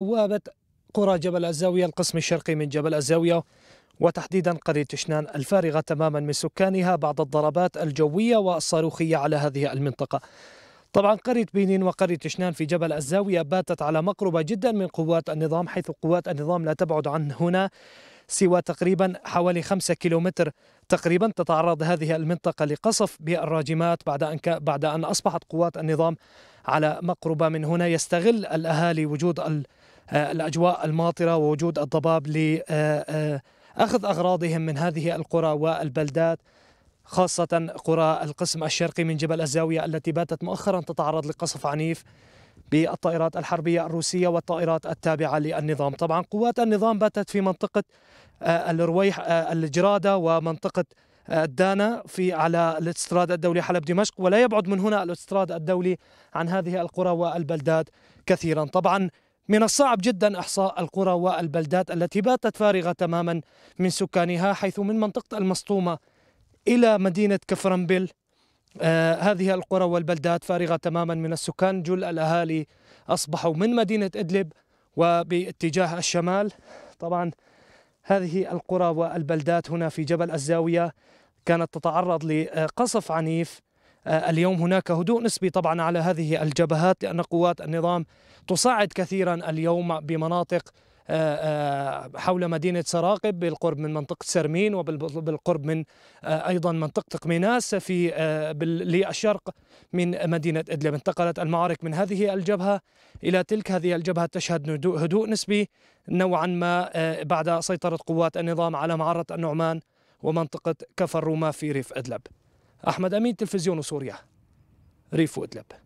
بوابة قرى جبل الزاوية القسم الشرقي من جبل الزاوية وتحديدا قرية تشنان الفارغة تماما من سكانها بعد الضربات الجوية والصاروخية على هذه المنطقة طبعا قرية بينين وقرية تشنان في جبل الزاوية باتت على مقربة جدا من قوات النظام حيث قوات النظام لا تبعد عن هنا سوى تقريبا حوالي 5 كيلومتر تقريبا تتعرض هذه المنطقة لقصف بالراجمات بعد أن بعد أن أصبحت قوات النظام على مقربة من هنا يستغل الأهالي وجود آه، الأجواء الماطرة ووجود الضباب لأخذ آه، آه، أغراضهم من هذه القرى والبلدات خاصة قرى القسم الشرقي من جبل الزاوية التي باتت مؤخرا تتعرض لقصف عنيف بالطائرات الحربية الروسية والطائرات التابعة للنظام طبعا قوات النظام باتت في منطقة الرويح الجرادة ومنطقة دانا في على الاستراد الدولي حلب دمشق ولا يبعد من هنا الاستراد الدولي عن هذه القرى والبلدات كثيرا طبعا من الصعب جدا إحصاء القرى والبلدات التي باتت فارغة تماما من سكانها حيث من منطقة المسطومة إلى مدينة كفرنبل آه هذه القرى والبلدات فارغة تماما من السكان جل الأهالي أصبحوا من مدينة إدلب وباتجاه الشمال طبعا هذه القرى والبلدات هنا في جبل الزاوية كانت تتعرض لقصف عنيف آه، اليوم هناك هدوء نسبي طبعا على هذه الجبهات لأن قوات النظام تصعد كثيرا اليوم بمناطق آه، آه، حول مدينة سراقب بالقرب من منطقة سرمين وبالقرب من أيضا منطقة قميناس في الشرق من مدينة إدلب انتقلت المعارك من هذه الجبهة إلى تلك هذه الجبهة تشهد هدوء نسبي نوعا ما بعد سيطرة قوات النظام على معرة النعمان ومنطقة كفر روما في ريف إدلب أحمد أمين تلفزيون سوريا ريف وإدلب